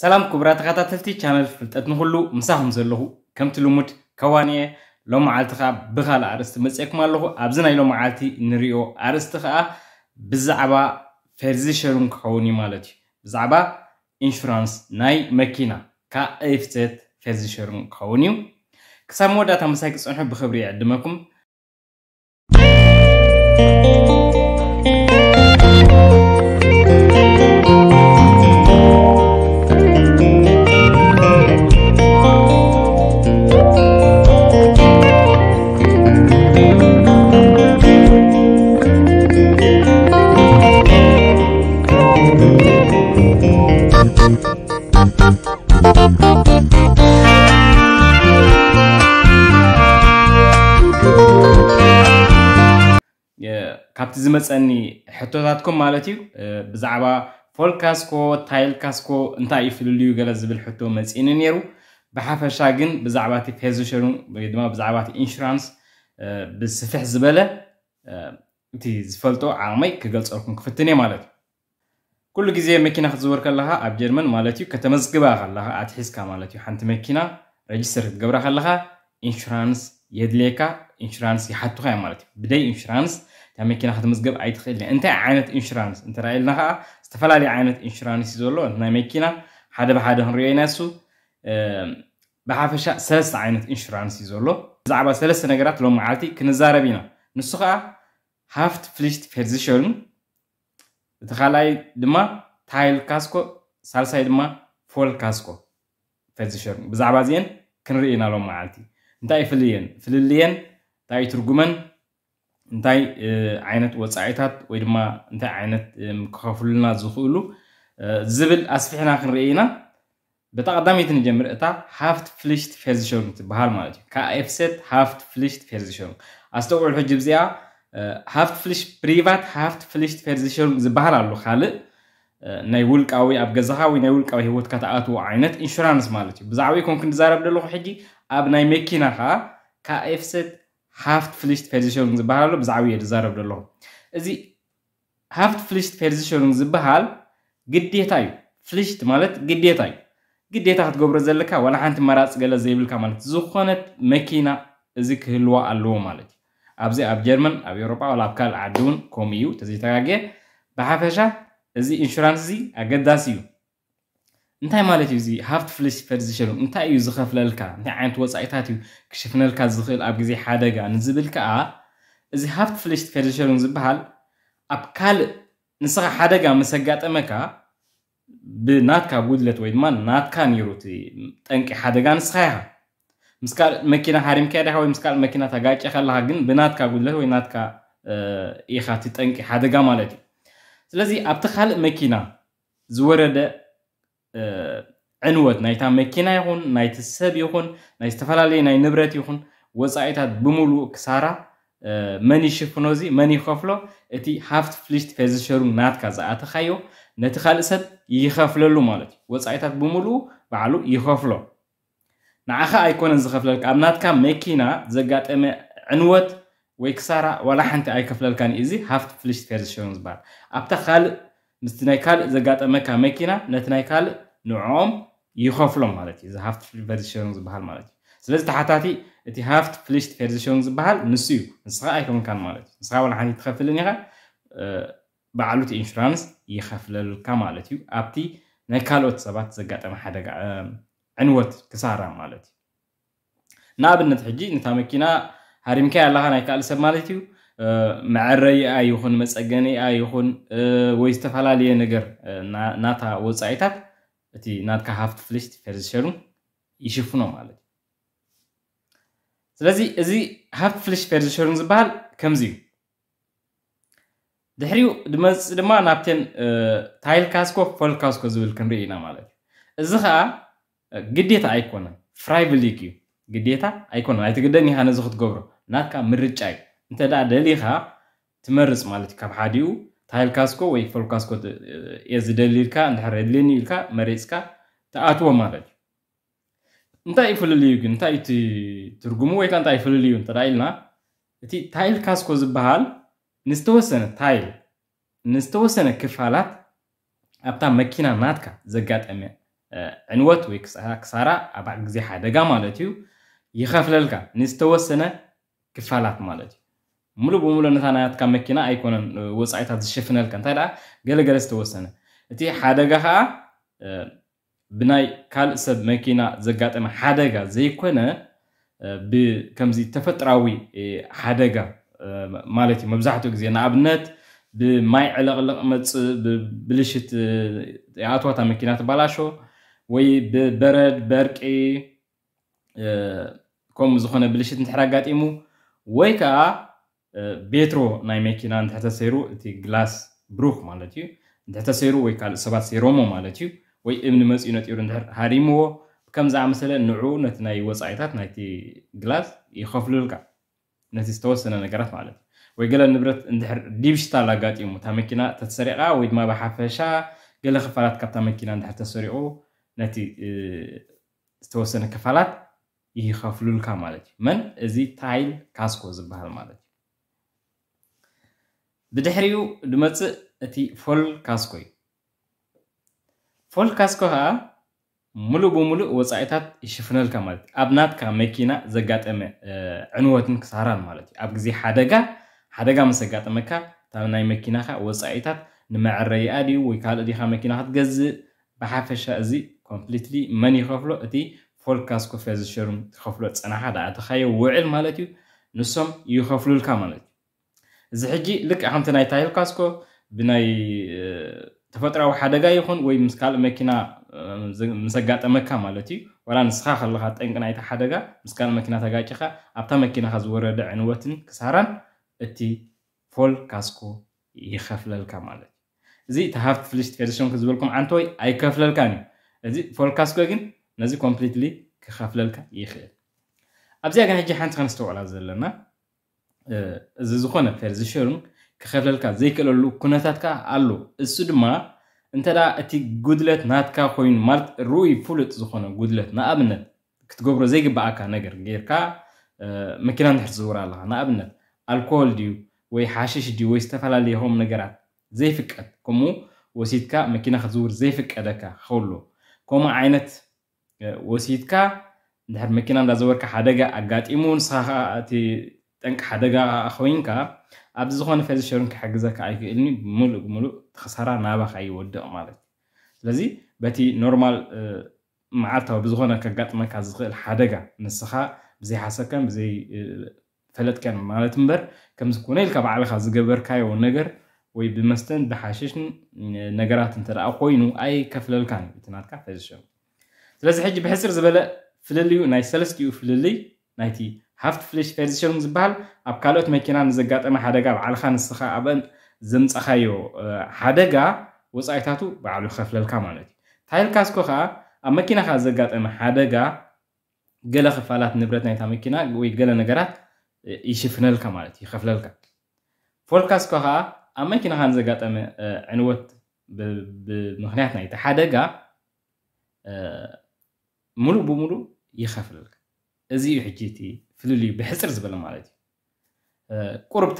ሰላም ክቡራ ተኸታተልቲ ቻነል ፍልጠት ንኩሉ ምሳኹም ዘለኹ ከምቲ ልሙድ ከዋንየ ሎም መዓልቲ ከዓ ብካልእ ኣርእስቲ መፅአኩም ኣለኹ ኣብዚ ናይ ሎም መዓልቲ ንሪኦ ኣርእስቲ ከዓ ብዛዕባ ፈርዚ ክኸውን እዩ ማለት እዩ ብዛዕባ ኢንሹራንስ ናይ መኪና ካብ ኤፍተት ፈርዚ ክኸውን እዩ ክሳብ መወዳእታ ብክብሪ ይዕድመኩም كابت زمتسني حتوتاتكم مالتيو بزعبا فول كاسكو تايل كاسكو انتاي فلوليو غلز بالحتو مزين نيرو بحافة شاقن بزعباتي فيزو شرون بيدما بزعباتي انشرانس بالسفح زبالة انتي زفلتو عامي كغلس اركم كفتني مالتيو كل جزية مكينة خذور كلها أب جيرمان مالتيو كتمز قبها كلها أتحس كمالتيو حنت مكينة ريجستر قبرها كلها إنشرانس يدليكا إنشرانس يحطوها مالتيو بداي إنشرانس تا መኪና ክትምዝገብ ኣይትኽእልን እንታይ ዓይነት ኢንሹራንስ እንተራኢልና ከዓ ዝተፈላለዩ ዓይነት ኢንሹራንስ እዩ ዘሎ ናይ መኪና ሓደ ብሓደ ክንሪዮ ኢና ሱ ብሓፈሻ ሰለስተ ዓይነት ኢንሹራንስ እዩ ዘሎ ብዛዕባ ሰለስተ ነገራት ሎም መዓልቲ ክንዛረብ ኢና ንሱ ከዓ ሃፍት ፍሊሽት ፌርዚሸርን እቲ ካልኣይ ድማ ታይል ካስኮ ሳልሳይ ድማ ፎል ካስኮ ፌርዚሸርን ብዛዕባ እዚአን ክንርኢ ኢና ሎም መዓልቲ እንታይ ይፍልየን ፍልልየን እንታይ ትርጉመን እንታይ ዓይነት ወፃኢታት ወይ ድማ እንታይ ዓይነት ክኸፍሉና ዝኽእሉ ዝብል ኣስፊሕና ክንርኢ ኢና በታ ንጀምር እታ ሃፍት ፍልሽት ፌርዚሸኑ ትበሃል ማለት እዩ ካብ ኤፍሴት ሃፍት ፍልሽት ፌርዚሸኑ ኣስተውዕል ሕጂ ብዚኣ ሃፍት ፍልሽ ፕሪቫት ሃፍት ፍልሽት ፌርዚሸኑ ዝበሃል ኣሎ ካልእ ናይ ውልቃዊ ኣብ ገዛኻ ወይ ናይ ውልቃዊ ሂወትካ ተኣትዎ ዓይነት ኢንሹራንስ ማለት እዩ ብዛዕባ ኢኮም ክንዛረብ ዘለኹ ሕጂ ኣብ ናይ መኪና ከዓ ካብ ኤፍሴት ሃፍቲ ፍልሽት ፔርዚሽን ዝበሃሉ ብዛዕባ እየ ዝዛረብ ዘለኹ እዚ ሃፍት ፍልሽት ፔርዚሽን ዝበሃል ግዴታ እዩ ፍልሽት ማለት ግዴታ እዩ ግዴታ ክትገብሮ ዘለካ ዋላ ሓንቲ መራፅ ገለ ዘይብልካ ማለት ዝኮነት መኪና እዚ ክህልዋ ኣለዎ ማለት እዩ ኣብዚ ኣብ ጀርመን ኣብ ኤሮጳ ወ ኣብ ካልእ ዓዲ እውን ከምኡ እዩ ተዘይተጋግየ ብሓፈሻ እዚ ኢንሹራንስ እዚ ኣገዳሲ እዩ እንታይ ማለት እዩ እዚ ሃብቲ ፍልስፈት ዝሸሉ እንታይ እዩ ዝኸፍለልካ እንታይ ዓይነት ወፃኢታት እዩ ክሽፍነልካ ዝኽእል ኣብ ግዜ ሓደጋ ንዝብል ከዓ እዚ ሃብቲ ፍልስፈት ዝሸሉ ዝበሃል ኣብ ካልእ ንስኻ ሓደጋ ምስ ኣጋጠመካ ብናትካ ጉድለት ወይ ድማ ናትካ ነይሩ እቲ ጠንቂ ሓደጋ ንስኻ ኢኻ ምስ ካልእ መኪና ሓሪምካ ዲኻ ወይ ምስ ካልእ መኪና ተጋጨ ከለካ ግን ብናትካ ጉድለት ወይ ናትካ ኢኻ እቲ ጠንቂ ሓደጋ ማለት እዩ ስለዚ ኣብቲ ካልእ መኪና ዝወረደ ዕንወት ናይታ መኪና ይኹን ናይቲ ሰብ ይኹን ናይ ዝተፈላለዩ ናይ ንብረት ይኹን ወፃኢታት ብምሉእ ክሳራ መን ይሽፍኖ እዚ መን ይከፍሎ እቲ ሃፍት ፍሊሽት ፌዝሸሩ ናትካ ዝኣተካዮ ነቲ ካልእ ሰብ ይኸፍለሉ ማለት እዩ ወፃኢታት ብምሉኡ ባዕሉ ይኸፍሎ ንዓኻ ኣይኮነን ዝኸፍለልካ ኣብ ናትካ መኪና ዘጋጠመ ዕንወት ወይ ክሳራ ዋላ ሓንቲ ኣይከፍለልካን እዩ እዚ ሃፍቲ ፍሊሽት ፌዝሸሩን ዝበሃል ኣብታ ካልእ ምስቲ ናይ ካልእ ዘጋጠመካ መኪና ነቲ ናይ ካልእ ንዕኦም ይኸፍሎም ማለት እዩ እዚ ሃፍቲ ቨርስ ሸሪንግ ዝበሃል ማለት እዩ ስለዚ ተሓታቲ እቲ ሃፍቲ ፍሊሽት ፌርዝ ሸሪንግ ዝበሃል ንሱ እዩ ንስኻ ኣይኮንካን ማለት እዩ ንስኻ ወላ ሓንቲ ትኸፍልን ኢኻ ባዕሉ እቲ ኢንሹራንስ ይኸፍለልካ ማለት እዩ ኣብቲ ናይ ካልኦት ሰባት ዘጋጠመ ሓደጋ ዕንወት ክሳራ ማለት እዩ ንኣብነት ሕጂ ነታ መኪና ሃሪምካ ኣለኻ ናይ ካልእ ሰብ ማለት እዩ መዐረይኣ ይኹን መፀገኒኣ ይኹን ወይ ዝተፈላለየ ነገር ናታ ወፃኢታት እቲ ናትካ ሃፍቲ ፍልሽቲ ፈርዝሸሉ ይሽፍኖ ማለት እዩ ስለዚ እዚ ሃፍቲ ፍልሽ ፈርዝሸሉን ዝበሃል ከምዚ እዩ ድሕሪኡ ድመፅ ድማ ናብተን ታይል ካስኮ ፎል ካስኮ ዝብል ክንርኢ ኢና ማለት እዩ እዚ ከዓ ግዴታ ኣይኮነን ፍራይቭሊክ እዩ ግዴታ ኣይኮነን ኣይትግደን ኢኻ ነዚ ክትገብሮ ናትካ ምርጫ እዩ እንተ ደሊኻ ትመርፅ ማለት እዩ ካብ ሓዲኡ ታይልካስኮ ወይ ፎልካስኮ እየ ዝደሊ ኢልካ እንድሕር የድልየኒ ኢልካ መሬፅካ ተኣትዎ ማለት እዩ እንታይ እዩ ፍልል እዩ ግን እንታይ እዩ ትርጉሙ ወይከ እንታይ እዩ ፍልል እዩ እንተ ኢልና እቲ ታይል ካስኮ ዝበሃል ንዝተወሰነ ታይል ንዝተወሰነ ክፋላት ኣብታ መኪና ናትካ ዘጋጠመ ዕንወት ወይ ክሳራ ኣብ ግዜ ሓደጋ ማለት እዩ ይኸፍለልካ ንዝተወሰነ ክፋላት ማለት እዩ ሙሉእ ብሙሉ ነታ ናያት ካብ መኪና ኣይኮነን ወፃኢታት ዝሸፍነልካ እንታይ ደኣ ገለገለ ዝተወሰነ እቲ ሓደጋ ከዓ ብናይ ካልእ ሰብ መኪና ዘጋጠመ ሓደጋ ዘይኮነ ብከምዚ ተፈጥራዊ ሓደጋ ማለት እዩ መብዛሕትኡ ግዜ ንኣብነት ብማይ ዕለቕልቕ መፅእ ብብልሽት ኣትዋታ መኪና ትባላሾ ወይ ብበረድ በርቂ ከምኡ ዝኮነ ብልሽት እንድሕር ኣጋጢሙ ወይ ከዓ ቤትሮ ናይ መኪና እንተተሰይሩ እቲ ግላስ ብሩክ ማለት እዩ እንተተሰይሩ ወይ ካልእ ሰባት ሰይሮሞ ማለት እዩ ወይ እምኒ መፂኡ ነጢሩ እንድሕር ሃሪምዎ ከምዝኣመሰለ ንዑ ነቲ ናይ ወፃኢታት ናይቲ ግላስ ይኸፍሉልካ ነቲ ዝተወሰነ ነገራት ማለት እዩ ወይ ገለ ንብረት እንድሕር ዲብሽታል ኣጋጢሙ እታ መኪና ተተሰሪቃ ወይ ድማ ብሓፈሻ ገለ ክፋላት ካብታ መኪና እንድሕር ተሰሪቁ ነቲ ዝተወሰነ ክፋላት ይኸፍሉልካ ማለት እዩ መን እዚ ታይል ካስኮ ዝበሃል ማለት እዩ ብድሕሪኡ ድመፅእ እቲ ፎል ካስኮ እዩ ፎል ካስኮ ከዓ ሙሉእ ብሙሉእ ወፃኢታት ይሽፍነልካ ማለት እዩ ኣብ ናትካ መኪና ዘጋጠመ ዕንወትን ክሳራን ማለት እዩ ኣብ ግዜ ሓደጋ ሓደጋ ምስ ዘጋጠመካ እታ ናይ መኪናካ ወፃኢታት ንመዐረይኣ ድዩ ወይ ካልእ ዲኻ መኪና ክትገዝእ ብሓፈሻ እዚ ኮምፕሊትሊ መን ይኸፍሎ እቲ ፎል ካስኮ ፌዝሸሩም ትኸፍሎ ፀናሓ ዳኣ ተኻየ ውዕል ማለት እዩ ንሶም ይኸፍሉልካ ማለት እዩ እዚ ሕጂ ልክ ከምቲ ናይ ታሂልካስኮ ብናይ ተፈጥራዊ ሓደጋ ይኹን ወይ ምስ ካልእ መኪና ምስ ኣጋጠመካ ማለት እዩ ወላ ንስኻ ከለካ ጠንቂ ናይታ ሓደጋ ምስ ካልእ መኪና ተጋጭኻ ኣብታ መኪናካ ዝወረደ ዕንወትን ክሳራን እቲ ፎል ካስኮ ይከፍለልካ ማለት እዩ እዚ እቲ ሃፍቲ ፍልሽት ፌደሽን ክዝበልኩም ዓንተ ወይ ኣይከፍለልካን እዩ እዚ ፎል ካስኮ ግን ነዚ ኮምፕሊትሊ ክከፍለልካ ይኽእል ኣብዚኣ ግን ሕጂ ሓንቲ ከንስተውዕላ ዘለና እዚ ዝኾነ ፌርዝሸርን ክኸፍለልካ ዘይክእለሉ ኩነታትካ ኣሎ እሱ ድማ እንተ እቲ ጉድለት ናትካ ኮይኑ ማለት ርኡይ ፍሉጥ ዝኾነ ጉድለት ንኣብነት ክትገብሮ ዘይግበኣካ ነገር ጌርካ መኪና ንድሕር ዝውር ኣለካ ንኣብነት ኣልኮል ድዩ ወይ ሓሽሽ ድዩ ወይ ዝተፈላለየሆም ነገራት ዘይፍቀድ ከምኡ ወሲድካ መኪና ክትዝውር ዘይፍቀደካ ክኸብሎ ከምኡ ዓይነት ወሲድካ ንድሕር መኪና እዳዘበርካ ሓደጋ ኣጋጢሙ ንስኻ ከዓ እቲ ጠንቂ ሓደጋ ኮይንካ ኣብ ዝኾነ ፈዚሸሩን ክሕግዘካ ኣይክእልኒ ብሙሉእ ብሙሉእ ተኸሳራ ናባካ ይወድቕ ማለት እዩ ስለዚ በቲ ኖርማል መዓልታዊ ብዝኾነ ከጋጥመካ ዝኽእል ሓደጋ ንስኻ ብዘይሓሰብከን ብዘይፈለጥከን ማለት እምበር ከምዚ ኮነ ኢልካ ባዕልካ ዝገበርካዮ ነገር ወይ ብመስተን ብሓሸሽን ነገራት እንተደኣ ኮይኑ ኣይከፍለልካን እዩ እቲ ናትካ ስለዚ ሕጂ ብሕፅር ዝበለ ፍልልዩ ናይ ሰለስትኡ ፍልልይ ናይቲ ሃፍቲ ፍለሽ ፌርዚሸን ዝበሃል ኣብ ካልኦት መኪና ንዘጋጠመ ሓደጋ በዓልካ ንስኻ ኣብአን ዘምፀኻዮ ሓደጋ ወፃኢታቱ ባዕሉ ይከፍለልካ ማለት እዩ ታይልካስኮ ከዓ ኣብ መኪናካ ዘጋጠመ ሓደጋ ገለ ክፋላት ንብረት ናይታ መኪና ወይ ገለ ነገራት ይሽፍነልካ ማለት እዩ ይከፍለልካ ፎልካስኮ ከዓ ኣብ መኪናካ ንዘጋጠመ ዕንወት ብምክንያት ናይቲ ሓደጋ ሙሉእ ብሙሉእ ይከፍለልካ እዚ እዩ ሕጂ እቲ እዩ ብሕፅር ዝበለ ማለት እዩ ቁርብ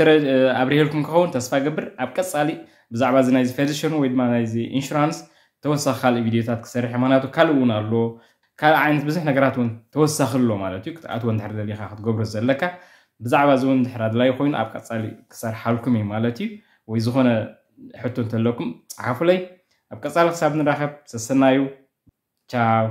ኣብሪሄልኩም ክኸውን ተስፋ ገብር ኣብ ቀፃሊ ብዛዕባ እዚ ናይዚ ፌደሽን ወይ ድማ ናይዚ ኢንሹራንስ ተወሳኺ ካልእ ቪድዮታት ክሰርሕ ምክንያቱ ካልእ እውን ኣሎ ካልእ ዓይነት ብዙሕ ነገራት እውን ተወሳኺ ኣሎ ማለት እዩ ክትኣትዎ እንድሕር ደሊካ ክትገብሮ ዘለካ ብዛዕባ እዚ እውን እንድሕር ኣድላይ ኮይኑ ኣብ ቀፃሊ ክሰርሓልኩም እዩ ማለት እዩ ወይ ዝኾነ ሕቶ እንተለኩም ፀሓፉለይ ኣብ ቀፃሊ ክሳብ ንራኸብ ሰሰናዩ ቻው